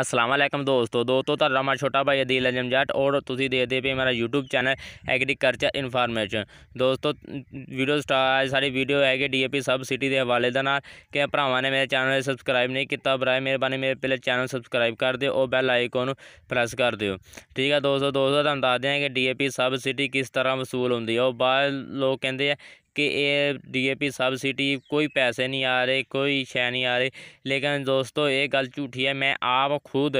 ਅਸਲਾਮ ਅਲੈਕਮ ਦੋਸਤੋ ਦੋਸਤੋ ਤੁਹਾਡਾ ਮਾ ਛੋਟਾ ਭਾਈ ਅਦੀਲ ਅਜਮ ਜੱਟ ਔਰ ਤੁਸੀਂ ਦੇਖਦੇ ਪਏ ਮੇਰਾ YouTube ਚੈਨਲ ਐਗਰੀਕਲਚਰ ਇਨਫੋਰਮੇਸ਼ਨ ਦੋਸਤੋ ਵੀਡੀਓ ਸਟਾਰ ਸਾਰੀ ਵੀਡੀਓ ਹੈਗੇ ਡੀਏਪੀ ਸਬ ਸਿਟੀ ਦੇ ਹਵਾਲੇ ਦਾ ਨਾਲ ਕਿ ਭਰਾਵਾਂ ਨੇ ਮੇਰੇ ਚੈਨਲ ਨੂੰ ਸਬਸਕ੍ਰਾਈਬ ਨਹੀਂ ਕੀਤਾ ਬਰਾਏ ਮਿਹਰਬਾਨੀ ਮੇਰੇ ਪਹਿਲੇ ਚੈਨਲ ਸਬਸਕ੍ਰਾਈਬ ਕਰ ਦਿਓ ਔਰ ਬੈਲ ਆਈਕਨ ਨੂੰ ਪ੍ਰੈਸ ਕਰ ਦਿਓ ਠੀਕ ਹੈ ਦੋਸਤੋ ਦੋਸਤੋ ਤੁਹਾਨੂੰ ਦੱਸ ਆ ਕਿ ਡੀਏਪੀ ਸਬ ਸਿਟੀ ਕਿਸ ਤਰ੍ਹਾਂ ਵਸੂਲ ਹੁੰਦੀ ਹੈ ਉਹ ਬਾਅਦ ਲੋਕ ਕਹਿੰਦੇ ਆ ਕਿ ਇਹ ਡੀਏਪੀ ਸਬਸਿਡੀ ਕੋਈ ਪੈਸੇ ਨਹੀਂ ਆ ਰਹੇ ਕੋਈ ਸ਼ੈ ਨਹੀਂ ਆ रही ਲੇਕਿਨ ਦੋਸਤੋ ਇਹ ਗੱਲ ਝੂਠੀ ਹੈ ਮੈਂ ਆਪ ਖੁਦ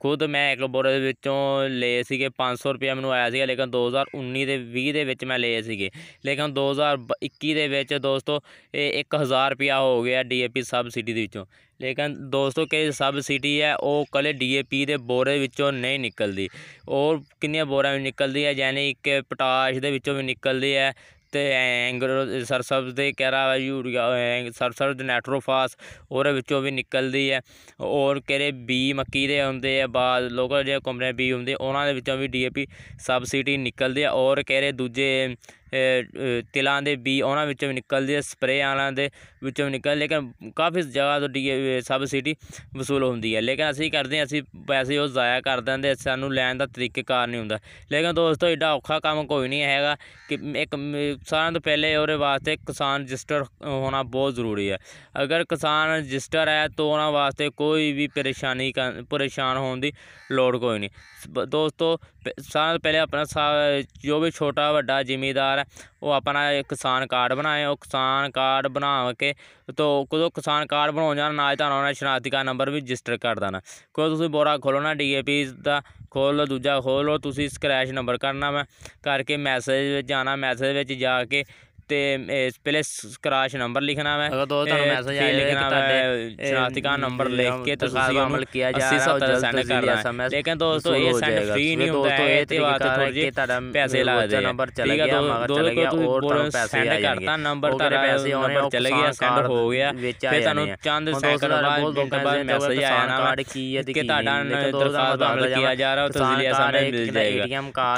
ਖੁਦ ਮੈਂ ਇੱਕ ਬੋਰੇ ਵਿੱਚੋਂ ਲਏ ਸੀਗੇ 500 ਰੁਪਏ ਮੈਨੂੰ ਆਇਆ ਸੀਗਾ ਲੇਕਿਨ 2019 ਦੇ 20 ਦੇ ਵਿੱਚ ਮੈਂ ਲਏ ਸੀਗੇ ਲੇਕਿਨ 2021 ਦੇ ਵਿੱਚ ਦੋਸਤੋ ਇਹ 1000 ਰੁਪਿਆ ਹੋ ਗਿਆ ਡੀਏਪੀ ਸਬਸਿਡੀ ਦੇ ਵਿੱਚੋਂ ਲੇਕਿਨ ਦੋਸਤੋ ਕਿ ਸਬਸਿਡੀ ਹੈ ਉਹ ਕਲੇ ਡੀਏਪੀ ਦੇ ਬੋਰੇ ਵਿੱਚੋਂ ਨਹੀਂ ਨਿਕਲਦੀ ਔਰ ਕਿੰਨੀਆਂ ਬੋਰਾਂ ਵਿੱਚ ਨਿਕਲਦੀ ਹੈ ਯਾਨੀ ਇੱਕ ਪਟਾਸ਼ ਦੇ ਵਿੱਚੋਂ ਵੀ ਨਿਕਲਦੀ ਹੈ ਤੇ ਐਂਗਲ ਸਰਸਬਜ਼ ਦੇ ਕਹਿਰਾ ਯੂਰੀਆ ਸਰਸਬਜ਼ ਨੈਟਰੋਫਾਸ ਉਹਦੇ ਵਿੱਚੋਂ ਵੀ ਨਿਕਲਦੀ ਹੈ ਔਰ ਕਿਹੜੇ ਬੀ ਮੱਕੀ ਦੇ ਹੁੰਦੇ ਆ ਬਾਦ ਲੋਕਲ ਜਿਹੜੇ ਕੰਪਨੀ ਬੀ ਹੁੰਦੇ ਉਹਨਾਂ ਦੇ ਵਿੱਚੋਂ ਵੀ ਡੀਏਪੀ ਸਬਸਿਡੀ ਨਿਕਲਦੀ ਹੈ ਔਰ ਕਿਹੜੇ ਦੂਜੇ ਤਿਲਾਂ ਦੇ ਬੀ ਉਹਨਾਂ ਵਿੱਚੋਂ ਵੀ ਨਿਕਲਦੇ ਆ ਸਪਰੇਅ ਆਲਾਂ ਦੇ ਵਿੱਚੋਂ ਵੀ ਨਿਕਲ ਲੇਕਿਨ ਕਾਫੀ ਜਗ੍ਹਾ ਤੋਂ ਡੀ ਸਬਸਿਡੀ ਵਸੂਲ ਹੁੰਦੀ ਹੈ ਲੇਕਿਨ ਅਸੀਂ ਕਰਦੇ ਆ ਅਸੀਂ ਪੈਸੇ ਉਹ ਜ਼ਾਇਆ ਕਰ ਦਿੰਦੇ ਸਾਨੂੰ ਲੈਣ ਦਾ ਕਾਰ ਨਹੀਂ ਹੁੰਦਾ ਲੇਕਿਨ ਦੋਸਤੋ ਐਡਾ ਔਖਾ ਕੰਮ ਕੋਈ ਨਹੀਂ ਹੈਗਾ ਕਿ ਇੱਕ ਸਾਰਿਆਂ ਤੋਂ ਪਹਿਲੇ ਉਹਦੇ ਵਾਸਤੇ ਕਿਸਾਨ ਰਜਿਸਟਰ ਹੋਣਾ ਬਹੁਤ ਜ਼ਰੂਰੀ ਹੈ ਅਗਰ ਕਿਸਾਨ ਰਜਿਸਟਰ ਹੈ ਤਾਂ ਉਹਨਾਂ ਵਾਸਤੇ ਕੋਈ ਵੀ ਪਰੇਸ਼ਾਨੀ ਪਰੇਸ਼ਾਨ ਹੋਣ ਦੀ ਲੋੜ ਕੋਈ ਨਹੀਂ ਦੋਸਤੋ ਸਾਰਿਆਂ ਤੋਂ ਪਹਿਲੇ ਆਪਣਾ ਜੋ ਵੀ ਛੋਟਾ ਵੱਡਾ ਜ਼ਿਮੀਦਾਰ ਹੈ ਉਹ ਆਪਣਾ ਕਿਸਾਨ ਕਾਰਡ ਬਣਾਏ ਉਹ ਕਿਸਾਨ ਕਾਰਡ ਬਣਾ ਕੇ ਤੋਂ ਕਦੋਂ ਕਿਸਾਨ ਕਾਰਡ ਬਣਾਉਣ ਜਾਣ ਨਾਲ ਤੁਹਾਨੂੰ ਉਹਨਾਂ ਨੇ ਕਾਰਡ ਨੰਬਰ ਵੀ ਰਜਿਸਟਰ ਕਰ ਦੇਣਾ ਕੋਈ ਤੁਸੀਂ ਬੋਰਾ ਖੋਲੋ ਨਾ ਡੀਏਪੀ ਦਾ ਖੋਲ ਦੂਜਾ ਖੋਲ ਤੁਸੀਂ ਸਕ੍ਰੈਚ ਨੰਬਰ ਕਰਨਾ ਮੈਂ ਕਰਕੇ ਮੈਸੇਜ ਵਿੱਚ ਜਾਣਾ ਮੈਸੇਜ ਵਿੱਚ ਜਾ ਕੇ ਤੇ ਪਹਿਲੇ ਸਕ੍ਰੈਚ ਨੰਬਰ ਲਿਖਣਾ ਹੈ ਅਗਰ ਦੋ ਤੁਹਾਨੂੰ ਮੈਸੇਜ ਆਇਆ ਲਿਖਣਾ ਹੈ ਸ਼ਨਾਖਤੀ ਕਾ ਨੰਬਰ ਲਿਖ ਕੇ ਤੁਸੀਂ ਅਮਲ ਕੀਤਾ ਜਾ ਰਿਹਾ ਹੈ ਸੈਂਡ ਕਰਨਾ ਲੇਕਿਨ ਦੋਸਤੋ ਇਹ ਸੈਂਡ ਫ੍ਰੀ ਨਹੀਂ ਹੁੰਦਾ ਹੈ ਇਹ ਤੇ ਬਾਤ ਥੋੜੀ ਜੀ ਪੈਸੇ ਲੱਗਦੇ ਆ ਨੰਬਰ ਚਲਾ ਗਿਆ ਮਗਰ ਚਲਾ ਗਿਆ ਹੋਰ ਤੁਹਾਨੂੰ ਪੈਸੇ ਆ ਜਾਣਗੇ ਕਰਤਾ ਨੰਬਰ ਤੁਹਾਡੇ ਪੈਸੇ ਆਉਣੇ ਉਹ ਚਲੇ ਗਿਆ ਸੈਂਡ ਹੋ ਗਿਆ ਫਿਰ ਤੁਹਾਨੂੰ ਚੰਦ ਸੈਕਿੰਡ ਬਾਅਦ ਮਿੰਟ ਬਾਅਦ ਮੈਸੇਜ ਆਇਆ ਨਾ ਕਾਰਡ ਕੀ ਹੈ ਤੇ ਕਿ ਤੁਹਾਡਾ ਦਰਖਾਸਤ ਅਮਲ ਕੀਤਾ ਜਾ ਰਿਹਾ ਤੁਸੀਂ ਲਿਆ ਸਾਹਮਣੇ ਮਿਲ ਜਾਏਗਾ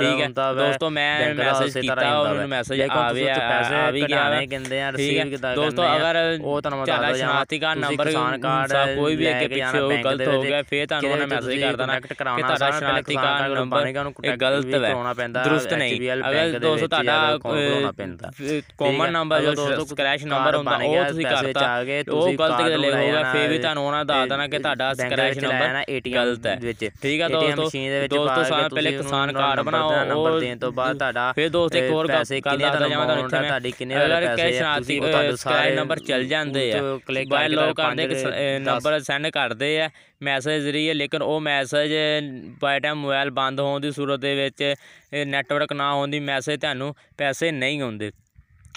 ਠੀਕ ਹੈ ਦੋਸਤੋ ਮੈਂ ਮੈਸੇਜ ਕੀਤਾ ਉਹਨੂੰ ਮੈਸੇਜ ਆਵੇ ਪੈਸੇ ਆ ਵੀ ਗਿਆ ਹੈ ਕਹਿੰਦੇ ਆ ਕਿਦਾ ਕਿਦਾਂ ਦੋਸਤੋ ਅਗਰ ਉਹ ਤੁਹਾਨੂੰ ਮੈਂ ਦੱਸ ਸਾਥੀ ਕਾਰਡ ਨੰਬਰ ਕਿਸਾਨ ਕਾਰਡ ਸਾ ਕੋਈ ਵੀ ਅੱਗੇ ਪਿੱਛੇ ਹੋ ਗਲਤ ਹੋ ਗਿਆ ਫੇਰ ਤੁਹਾਨੂੰ ਉਹਨੇ ਮੈਸੇਜ ਕਰ ਦੇਣਾ ਕਿ ਤੁਹਾਡਾ ਸਾਥੀ ਕਾਰਡ ਨੰਬਰ ਨਹੀਂ ਉਹਨੂੰ ਇਹ ਗਲਤ ਹੈ ਪੈਂਦਾ ਦਰੁਸਤ ਨਹੀਂ ਅਗਰ ਦੋਸਤੋ ਤੁਹਾਡਾ ਕਾਮਨ ਨੰਬਰ ਜੋ ਦੋਸਤੋ ਸਕ੍ਰੈਚ ਨੰਬਰ ਹੁੰਦਾ ਉਹ ਤੁਸੀਂ ਕਰਤਾ ਉਹ ਗਲਤ ਕਿਤੇ ਲਿਖਿਆ ਹੋਗਾ ਫੇਰ ਵੀ ਤੁਹਾਨੂੰ ਉਹਨਾਂ ਦਾ ਦੇਣਾ ਕਿ ਤੁਹਾਡਾ ਸਕ੍ਰੈਚ ਨੰਬਰ ਗਲਤ ਹੈ ਠੀਕ ਹੈ ਦੋਸਤੋ ਦੋਸਤੋ ਸਾਰਾ ਪਹਿਲੇ ਕਿਸਾਨ ਕਾਰਡ ਬਣਾਓ ਨੰਬਰ ਦੇਣ ਤੋਂ ਬਾਅਦ ਤੁਹਾਡਾ ਫੇਰ ਦੋਸਤ ਇੱਕ ਹੋਰ ਗੱਲ ਦੱਸ ਜਾਵਾਂ ਤੁਹਾਨੂੰ ਇੱਥੇ ਮੈਂ ਤੁਹਾਡੇ ਕਿੰਨੇ ਵਾਲੇ ਪੈਸੇ ਆ ਤੁਸੀਂ ਤੁਹਾਡੇ ਸਾਰੇ ਨੰਬਰ ਚੱਲ ਜਾਂਦੇ ਆ ਬਾਈ ਲੋਕ ਆਂਦੇ ਨੰਬਰ ਸੈਂਡ ਕਰਦੇ ਆ ਮੈਸੇਜ ਜ਼ਰੀਏ ਲੇਕਿਨ ਉਹ ਮੈਸੇਜ ਬਾਈ ਟਾਈਮ ਮੋਬਾਈਲ ਬੰਦ ਹੋਣ ਦੀ ਸੂਰਤ ਦੇ ਵਿੱਚ ਨੈਟਵਰਕ ਨਾ ਹੋਣ ਦੀ ਮੈਸੇਜ ਤੁਹਾਨੂੰ ਪੈਸੇ ਨਹੀਂ ਆਉਂਦੇ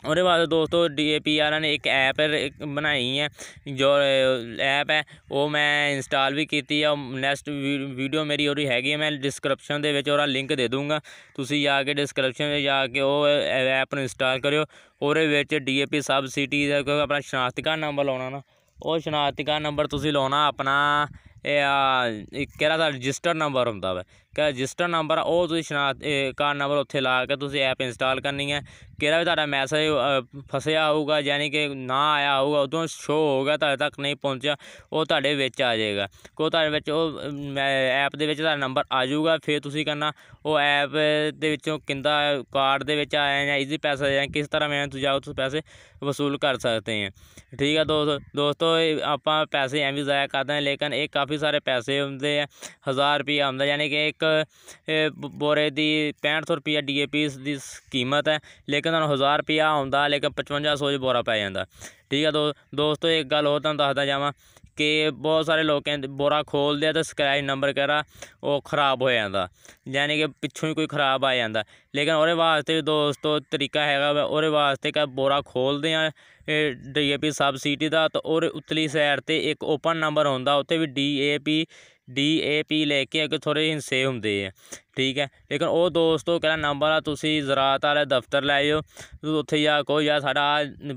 ਉਹਦੇ ਬਾਅਦ ਦੋਸਤੋ ਡੀਏਪੀ ਵਾਲਿਆਂ ਨੇ ਇੱਕ ਐਪ ਬਣਾਈ ਹੈ ਜੋ ਐਪ ਹੈ ਉਹ ਮੈਂ ਇੰਸਟਾਲ ਵੀ ਕੀਤੀ ਆ ਨੈਕਸਟ ਵੀਡੀਓ ਮੇਰੀ ਉਹਦੀ ਹੈਗੀ ਹੈ ਮੈਂ ਡਿਸਕ੍ਰਿਪਸ਼ਨ ਦੇ ਵਿੱਚ ਉਹਦਾ ਲਿੰਕ ਦੇ ਦੂੰਗਾ ਤੁਸੀਂ ਜਾ ਕੇ ਡਿਸਕ੍ਰਿਪਸ਼ਨ ਦੇ ਜਾ ਕੇ ਉਹ ਐਪ ਨੂੰ ਇੰਸਟਾਲ ਕਰਿਓ ਉਹਦੇ ਵਿੱਚ ਡੀਏਪੀ ਸਿਟੀ ਦਾ ਕੋਈ ਆਪਣਾ ਸ਼ਨਾਤਿਕਾ ਨੰਬਰ ਲਾਉਣਾ ਨਾ ਉਹ ਸ਼ਨਾਤਿਕਾ ਨੰਬਰ ਤੁਸੀਂ ਲਾਉਣਾ ਆਪਣਾ ਇਹ ਕਿਹੜਾ ਦਾ ਰਜਿਸਟਰ ਨੰਬਰ ਹੁੰਦਾ ਵਾ ਰਜਿਸਟਰ ਨੰਬਰ ਉਹ ਤੁਸੀਂ ਸ਼ਨਾਖਤ ਕਾਰਡ ਨੰਬਰ ਉੱਥੇ ਲਾ ਕੇ ਤੁਸੀਂ ਐਪ ਇੰਸਟਾਲ ਕਰਨੀ ਹੈ ਕਿਹੜਾ ਵੀ ਤੁਹਾਡਾ ਮੈਸੇਜ ਫਸਿਆ ਹੋਊਗਾ ਯਾਨੀ ਕਿ ਨਾ ਆਇਆ ਹੋਊਗਾ ਉਦੋਂ ਸ਼ੋ ਹੋਊਗਾ ਤੁਹਾਡੇ ਤੱਕ ਨਹੀਂ ਪਹੁੰਚਿਆ ਉਹ ਤੁਹਾਡੇ ਵਿੱਚ ਆ ਜਾਏਗਾ ਕੋ ਤੁਹਾਡੇ ਵਿੱਚ ਉਹ ਐਪ ਦੇ ਵਿੱਚ ਤੁਹਾਡਾ ਨੰਬਰ ਆ ਜਾਊਗਾ ਫਿਰ ਤੁਸੀਂ ਕਰਨਾ ਉਹ ਐਪ ਦੇ ਵਿੱਚੋਂ ਕਿੰਦਾ ਕਾਰਡ ਦੇ ਵਿੱਚ ਆਇਆ ਜਾਂ ਈਜ਼ੀ ਪੈਸਾ ਜਾਂ ਕਿਸ ਤਰ੍ਹਾਂ ਮੈਂ ਤੁਸੀਂ ਜਾਓ ਤੁਸੀਂ ਪੈਸੇ ਵਸੂਲ ਕਰ ਸਕਦੇ ਹੈ ਠੀਕ ਹੈ ਦੋਸਤ ਦੋਸਤੋ ਆਪਾਂ ਪੈਸੇ ਐਵੇਂ ਜ਼ਾਇਆ ਕਰਦੇ ਹਾਂ ਲੇਕਿਨ ਇਹ ਕਾਫੀ ਸਾਰੇ ਪੈਸੇ ਹੁੰਦੇ ਆ 1000 ਰੁਪਏ ਆਉਂਦਾ ਯਾਨੀ ਕਿ ਇੱਕ ਬੋਰੇ ਦੀ 6500 ਰੁਪਿਆ ਡੀਏਪੀ ਦੀ ਕੀਮਤ ਹੈ ਲੇਕਿਨ ਤੁਹਾਨੂੰ 1000 ਰੁਪਿਆ ਆਉਂਦਾ ਲੇਕਿਨ 5500 ਚ ਬੋਰਾ ਪੈ ਜਾਂਦਾ ਠੀਕ ਹੈ ਦੋਸਤੋ ਇੱਕ ਗੱਲ ਹੋਰ ਤੁਹਾਨੂੰ ਦੱਸਦਾ ਜਾਵਾਂ ਕਿ ਬਹੁਤ ਸਾਰੇ ਲੋਕ ਕਹਿੰਦੇ ਬੋਰਾ ਖੋਲਦੇ ਆ ਤਾਂ ਸਕ੍ਰੈਚ ਨੰਬਰ ਕਰਾ ਉਹ ਖਰਾਬ ਹੋ ਜਾਂਦਾ ਯਾਨੀ ਕਿ ਪਿੱਛੋਂ ਹੀ ਕੋਈ ਖਰਾਬ ਆ ਜਾਂਦਾ ਲੇਕਿਨ ਉਹਦੇ ਵਾਸਤੇ ਦੋਸਤੋ ਤਰੀਕਾ ਹੈਗਾ ਉਹਦੇ ਵਾਸਤੇ ਕਿ ਬੋਰਾ ਖੋਲਦੇ ਆ ਡੀਏਪੀ ਸਬਸਿਡੀ ਦਾ ਤਾਂ ਉਹਦੇ ਉਤਲੀ ਸਾਈਡ ਤੇ ਇੱਕ ਓਪਨ ਨੰਬਰ ਹੁੰਦਾ ਉੱਥੇ ਵੀ ਡੀਏਪੀ ਡੀ ਏ ਪੀ ਲੈ ਕੇ ਅੱਗੇ ਥੋੜੇ ਹਿੰਸੇ ਹੁੰਦੇ ਆ ਠੀਕ ਹੈ ਲੇਕਿਨ ਉਹ ਦੋਸਤੋ ਕਹਿੰਦਾ ਨੰਬਰ ਆ ਤੁਸੀਂ ਜ਼ਰਾਤ ਵਾਲੇ ਦਫ਼ਤਰ ਲੈ ਜਾਓ ਉੱਥੇ ਜਾ ਕੋ ਯਾ ਸਾਡਾ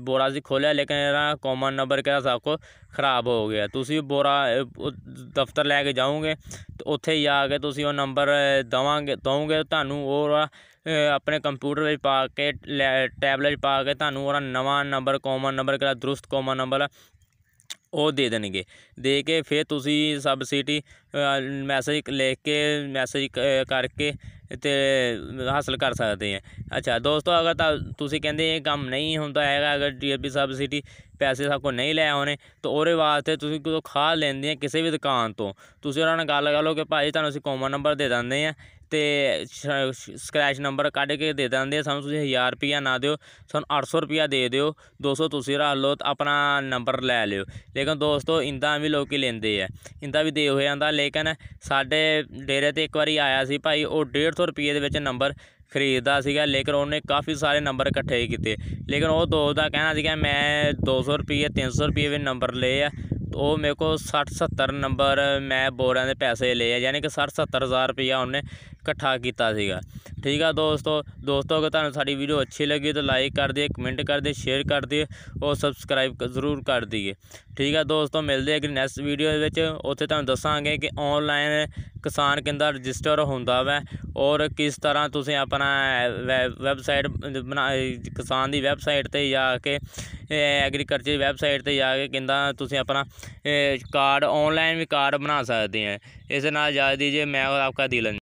ਬੋਰਾ ਸੀ ਖੋਲਿਆ ਲੇਕਿਨ ਇਹਦਾ ਕਾਮਨ ਨੰਬਰ ਕਹਿੰਦਾ ਸਭ ਕੋ ਖਰਾਬ ਹੋ ਗਿਆ ਤੁਸੀਂ ਬੋਰਾ ਦਫ਼ਤਰ ਲੈ ਕੇ ਜਾਓਗੇ ਉੱਥੇ ਜਾ ਕੇ ਤੁਸੀਂ ਉਹ ਨੰਬਰ ਦਵਾਂਗੇ ਦਵੋਗੇ ਤੁਹਾਨੂੰ ਉਹ ਆਪਣੇ ਕੰਪਿਊਟਰ ਵਿੱਚ ਪਾ ਕੇ ਟੈਬਲੇਟ ਪਾ ਕੇ ਤੁਹਾਨੂੰ ਉਹਦਾ ਨਵਾਂ ਨੰਬਰ ਕਾਮਨ ਨੰਬਰ ਕਿਹੜਾ ਦਰੁਸਤ ਕਾਮਨ ਨੰਬਰ ਉਹ ਦੇ ਦੇਣਗੇ ਦੇ ਕੇ ਫਿਰ ਤੁਸੀਂ ਸਬਸਿਡੀ ਮੈਸੇਜ ਲਿਖ ਕੇ ਮੈਸੇਜ ਕਰਕੇ ਤੇ ਹਾਸਲ ਕਰ ਸਕਦੇ ਆ ਅੱਛਾ ਦੋਸਤੋ ਅਗਰ ਤਾਂ ਤੁਸੀਂ ਕਹਿੰਦੇ ਇਹ ਕੰਮ ਨਹੀਂ ਹੁੰਦਾ ਹੈਗਾ ਅਗਰ ਡੀਪੀ ਸਬਸਿਡੀ ਪੈਸੇ ਸਭ ਕੋ ਨਹੀਂ ਲੈ ਆਉਣੇ ਤਾਂ ਉਹਦੇ ਵਾਸਤੇ ਤੁਸੀਂ ਕੋਈ ਖਾ ਲੈਂਦੇ ਆ ਕਿਸੇ ਵੀ ਦੁਕਾਨ ਤੋਂ ਤੁਸੀਂ ਉਹਨਾਂ ਨਾਲ ਗੱਲ ਕਰ ਲਓ ਕਿ ਭਾਈ ਤੁਹਾਨੂੰ ਅਸੀਂ ਕੋਮਨ ਨੰਬਰ ਦੇ ਦਿੰਦੇ ਆ ਤੇ ਸਕ੍ਰੈਚ ਨੰਬਰ ਕੱਢ ਕੇ ਦੇ ਦਿੰਦੇ ਸਾਨੂੰ ਤੁਸੀਂ 1000 ਰੁਪਈਆ ਨਾ ਦਿਓ ਸਾਨੂੰ 800 ਸੌ ਦੇ ਦਿਓ 200 ਤੁਸੀਂ ਰੱਖ ਲਓ ਤਾਂ ਆਪਣਾ ਨੰਬਰ ਲੈ ਲਿਓ ਲੇਕਿਨ ਦੋਸਤੋ ਇੰਦਾ ਵੀ ਲੋਕੀ ਲੈਂਦੇ ਆ ਇੰਦਾ ਵੀ ਦੇ ਹੋ ਜਾਂਦਾ ਲੇਕਿਨ ਸਾਡੇ ਡੇਰੇ ਤੇ ਇੱਕ ਵਾਰੀ ਆਇਆ ਸੀ ਭਾਈ ਉਹ 150 ਰੁਪਏ ਦੇ ਵਿੱਚ ਨੰਬਰ ਖਰੀਦਦਾ ਸੀਗਾ ਲੇਕਿਨ ਉਹਨੇ ਕਾਫੀ ਸਾਰੇ ਨੰਬਰ ਇਕੱਠੇ ਕੀਤੇ ਲੇਕਿਨ ਉਹ ਦੋਸਤ ਦਾ ਕਹਿਣਾ ਸੀਗਾ ਮੈਂ 200 ਰੁਪਏ 300 ਰੁਪਏ ਦੇ ਨੰਬਰ ਲਏ ਆ ਉਹ ਮੇਰੇ ਕੋ 60 70 ਨੰਬਰ ਮੈਂ ਬੋਰਾਂ ਦੇ ਪੈਸੇ ਲਏ ਆ ਯਾਨੀ ਕਿ 60 70000 ਰੁਪਇਆ ਉਹਨੇ ਇਕੱਠਾ ਕੀਤਾ ਸੀਗਾ ਠੀਕ ਆ ਦੋਸਤੋ ਦੋਸਤੋ ਅਗਰ ਤੁਹਾਨੂੰ ਸਾਡੀ ਵੀਡੀਓ ਅੱਛੀ ਲੱਗੀ ਤਾਂ ਲਾਈਕ ਕਰ ਦਿਓ ਕਮੈਂਟ ਕਰ ਦਿਓ ਸ਼ੇਅਰ ਕਰ ਦਿਓ ਔਰ ਸਬਸਕ੍ਰਾਈਬ ਜ਼ਰੂਰ ਕਰ ਦਿਓ ਠੀਕ ਆ ਦੋਸਤੋ ਮਿਲਦੇ ਹਾਂ ਨੈਕਸਟ ਵੀਡੀਓ ਵਿੱਚ ਉੱਥੇ ਤੁਹਾਨੂੰ ਦੱਸਾਂਗੇ ਕਿ ਆਨਲਾਈਨ ਕਿਸਾਨ ਕਿੰਦਾ ਰਜਿਸਟਰ ਹੁੰਦਾ ਵੈ ਔਰ ਕਿਸ ਤਰ੍ਹਾਂ ਤੁਸੀਂ ਆਪਣਾ ਵੈਬਸਾਈਟ ਬਣਾ ਕਿਸਾਨ ਦੀ ਵੈਬਸਾਈਟ ਤੇ ਜਾ ਕੇ ਐਗਰੀਕਲਚਰ ਵੈਬਸਾਈਟ ਤੇ ਜਾ ਕੇ ਕਹਿੰਦਾ ਤੁਸੀਂ ਆਪਣਾ ਕਾਰਡ ਆਨਲਾਈਨ ਵੀ ਕਾਰਡ ਬਣਾ ਸਕਦੇ ਆ ਇਸ ਨਾਲ ਜਾ ਦੀਜੀਏ ਮੈਂ ਆਪਕਾ ਦਿਲ